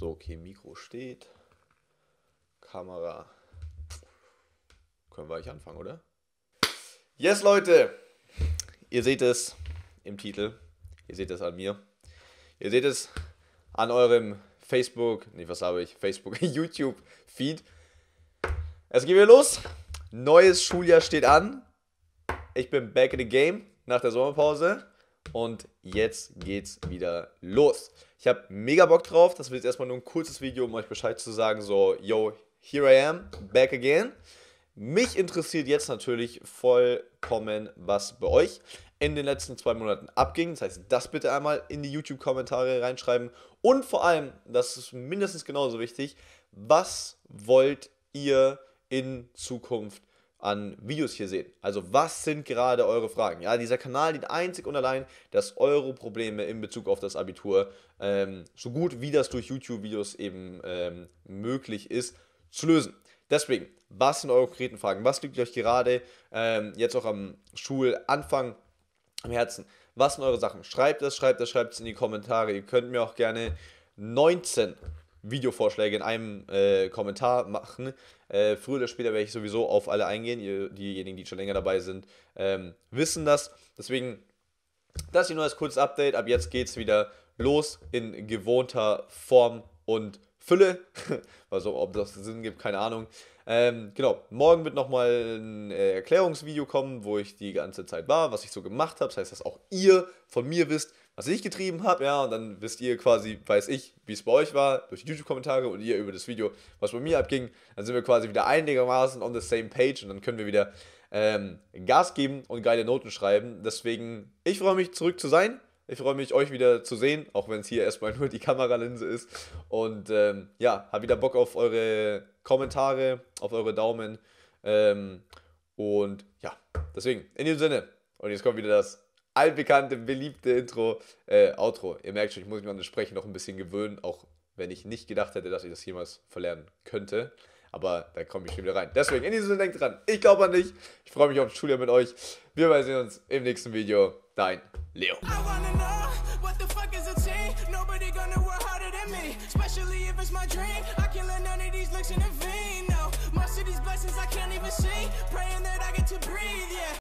So, okay, Mikro steht. Kamera. Können wir eigentlich anfangen, oder? Yes, Leute! Ihr seht es im Titel. Ihr seht es an mir. Ihr seht es an eurem Facebook. Nee, was habe ich? Facebook, YouTube-Feed. Es geht wieder los. Neues Schuljahr steht an. Ich bin back in the game nach der Sommerpause. Und jetzt geht's wieder los. Ich habe mega Bock drauf. Das wird jetzt erstmal nur ein kurzes Video, um euch Bescheid zu sagen. So, yo, here I am, back again. Mich interessiert jetzt natürlich vollkommen, was bei euch in den letzten zwei Monaten abging. Das heißt, das bitte einmal in die YouTube-Kommentare reinschreiben. Und vor allem, das ist mindestens genauso wichtig, was wollt ihr in Zukunft an Videos hier sehen. Also was sind gerade eure Fragen? Ja, dieser Kanal dient einzig und allein, dass eure Probleme in Bezug auf das Abitur ähm, so gut wie das durch YouTube-Videos eben ähm, möglich ist, zu lösen. Deswegen, was sind eure konkreten Fragen? Was liegt euch gerade ähm, jetzt auch am Schulanfang am Herzen? Was sind eure Sachen? Schreibt es, schreibt es, schreibt es in die Kommentare. Ihr könnt mir auch gerne 19 Videovorschläge in einem äh, Kommentar machen. Äh, früher oder später werde ich sowieso auf alle eingehen. Ihr, diejenigen, die schon länger dabei sind, ähm, wissen das. Deswegen, das hier nur als kurzes Update. Ab jetzt geht es wieder los in gewohnter Form und Fülle. Also ob das Sinn gibt, keine Ahnung. Ähm, genau, morgen wird nochmal ein äh, Erklärungsvideo kommen, wo ich die ganze Zeit war, was ich so gemacht habe. Das heißt, dass auch ihr von mir wisst, was ich getrieben habe, ja, und dann wisst ihr quasi, weiß ich, wie es bei euch war, durch die YouTube-Kommentare und ihr über das Video, was bei mir abging. Dann sind wir quasi wieder einigermaßen on the same page und dann können wir wieder ähm, Gas geben und geile Noten schreiben. Deswegen, ich freue mich, zurück zu sein. Ich freue mich, euch wieder zu sehen, auch wenn es hier erstmal nur die Kameralinse ist. Und ähm, ja, habe wieder Bock auf eure Kommentare, auf eure Daumen. Ähm, und ja, deswegen, in dem Sinne. Und jetzt kommt wieder das altbekannte, beliebte Intro, äh, Outro. Ihr merkt schon, ich muss mich an das Sprechen noch ein bisschen gewöhnen, auch wenn ich nicht gedacht hätte, dass ich das jemals verlernen könnte. Aber da komme ich schon wieder rein. Deswegen, in diesem Sinne, denkt dran, ich glaube an dich. Ich freue mich auf das Schuljahr mit euch. Wir sehen uns im nächsten Video. Dein Leo.